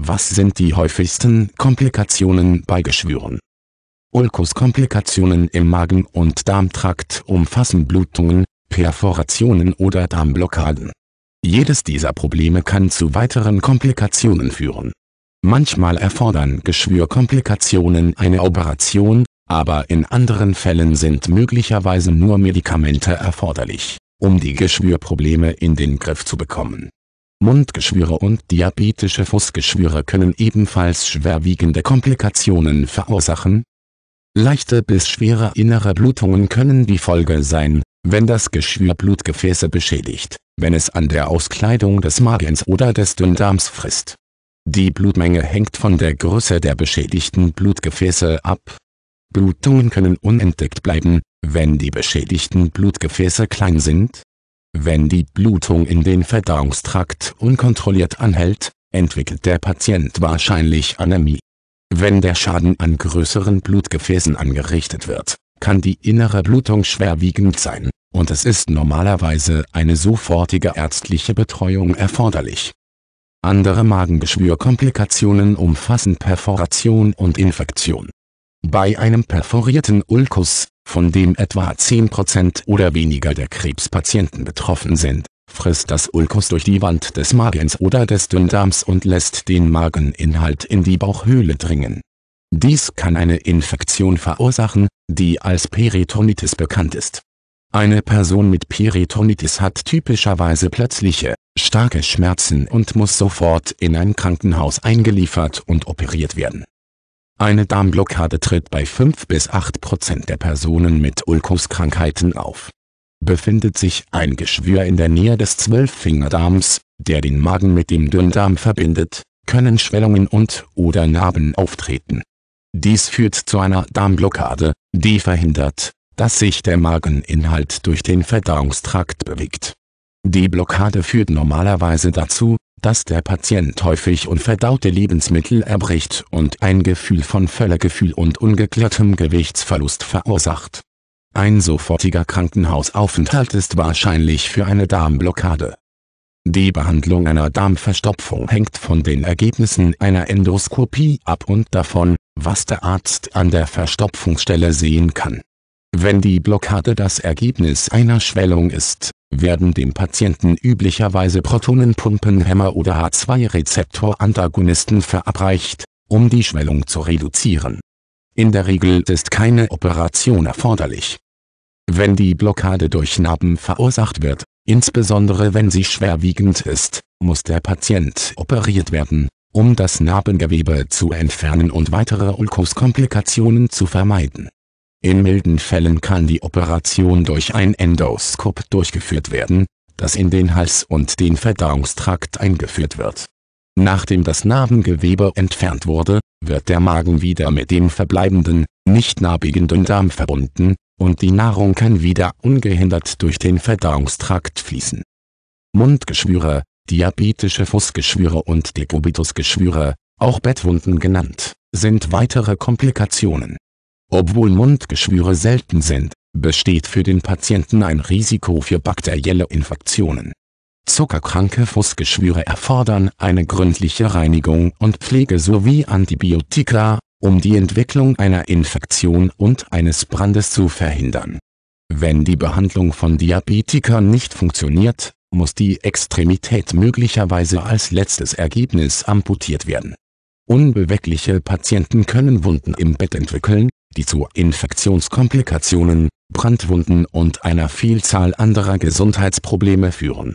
Was sind die häufigsten Komplikationen bei Geschwüren? Ulkuskomplikationen im Magen- und Darmtrakt umfassen Blutungen, Perforationen oder Darmblockaden. Jedes dieser Probleme kann zu weiteren Komplikationen führen. Manchmal erfordern Geschwürkomplikationen eine Operation, aber in anderen Fällen sind möglicherweise nur Medikamente erforderlich, um die Geschwürprobleme in den Griff zu bekommen Mundgeschwüre und diabetische Fußgeschwüre können ebenfalls schwerwiegende Komplikationen verursachen. Leichte bis schwere innere Blutungen können die Folge sein, wenn das Geschwür Blutgefäße beschädigt, wenn es an der Auskleidung des Magens oder des Dünndarms frisst. Die Blutmenge hängt von der Größe der beschädigten Blutgefäße ab. Blutungen können unentdeckt bleiben, wenn die beschädigten Blutgefäße klein sind wenn die Blutung in den Verdauungstrakt unkontrolliert anhält, entwickelt der Patient wahrscheinlich Anämie. Wenn der Schaden an größeren Blutgefäßen angerichtet wird, kann die innere Blutung schwerwiegend sein, und es ist normalerweise eine sofortige ärztliche Betreuung erforderlich. Andere Magengeschwürkomplikationen umfassen Perforation und Infektion. Bei einem perforierten Ulkus von dem etwa 10% oder weniger der Krebspatienten betroffen sind, frisst das Ulkus durch die Wand des Magens oder des Dünndarms und lässt den Mageninhalt in die Bauchhöhle dringen. Dies kann eine Infektion verursachen, die als Peritonitis bekannt ist. Eine Person mit Peritonitis hat typischerweise plötzliche, starke Schmerzen und muss sofort in ein Krankenhaus eingeliefert und operiert werden eine Darmblockade tritt bei 5 bis 8 Prozent der Personen mit Ulkuskrankheiten auf. Befindet sich ein Geschwür in der Nähe des Zwölffingerdarms, der den Magen mit dem Dünndarm verbindet, können Schwellungen und/oder Narben auftreten. Dies führt zu einer Darmblockade, die verhindert, dass sich der Mageninhalt durch den Verdauungstrakt bewegt. Die Blockade führt normalerweise dazu, dass der Patient häufig unverdaute Lebensmittel erbricht und ein Gefühl von Völlegefühl und ungeklärtem Gewichtsverlust verursacht. Ein sofortiger Krankenhausaufenthalt ist wahrscheinlich für eine Darmblockade. Die Behandlung einer Darmverstopfung hängt von den Ergebnissen einer Endoskopie ab und davon, was der Arzt an der Verstopfungsstelle sehen kann. Wenn die Blockade das Ergebnis einer Schwellung ist, werden dem Patienten üblicherweise Protonenpumpenhemmer oder H2-Rezeptor-Antagonisten verabreicht, um die Schwellung zu reduzieren. In der Regel ist keine Operation erforderlich. Wenn die Blockade durch Narben verursacht wird, insbesondere wenn sie schwerwiegend ist, muss der Patient operiert werden, um das Narbengewebe zu entfernen und weitere Ulkuskomplikationen zu vermeiden in milden Fällen kann die Operation durch ein Endoskop durchgeführt werden, das in den Hals und den Verdauungstrakt eingeführt wird. Nachdem das Narbengewebe entfernt wurde, wird der Magen wieder mit dem verbleibenden, nicht narbigen Dünndarm verbunden, und die Nahrung kann wieder ungehindert durch den Verdauungstrakt fließen. Mundgeschwüre, diabetische Fußgeschwüre und Decubitusgeschwüre, auch Bettwunden genannt, sind weitere Komplikationen obwohl Mundgeschwüre selten sind, besteht für den Patienten ein Risiko für bakterielle Infektionen. Zuckerkranke Fußgeschwüre erfordern eine gründliche Reinigung und Pflege sowie Antibiotika, um die Entwicklung einer Infektion und eines Brandes zu verhindern. Wenn die Behandlung von Diabetikern nicht funktioniert, muss die Extremität möglicherweise als letztes Ergebnis amputiert werden. Unbewegliche Patienten können Wunden im Bett entwickeln, die zu Infektionskomplikationen, Brandwunden und einer Vielzahl anderer Gesundheitsprobleme führen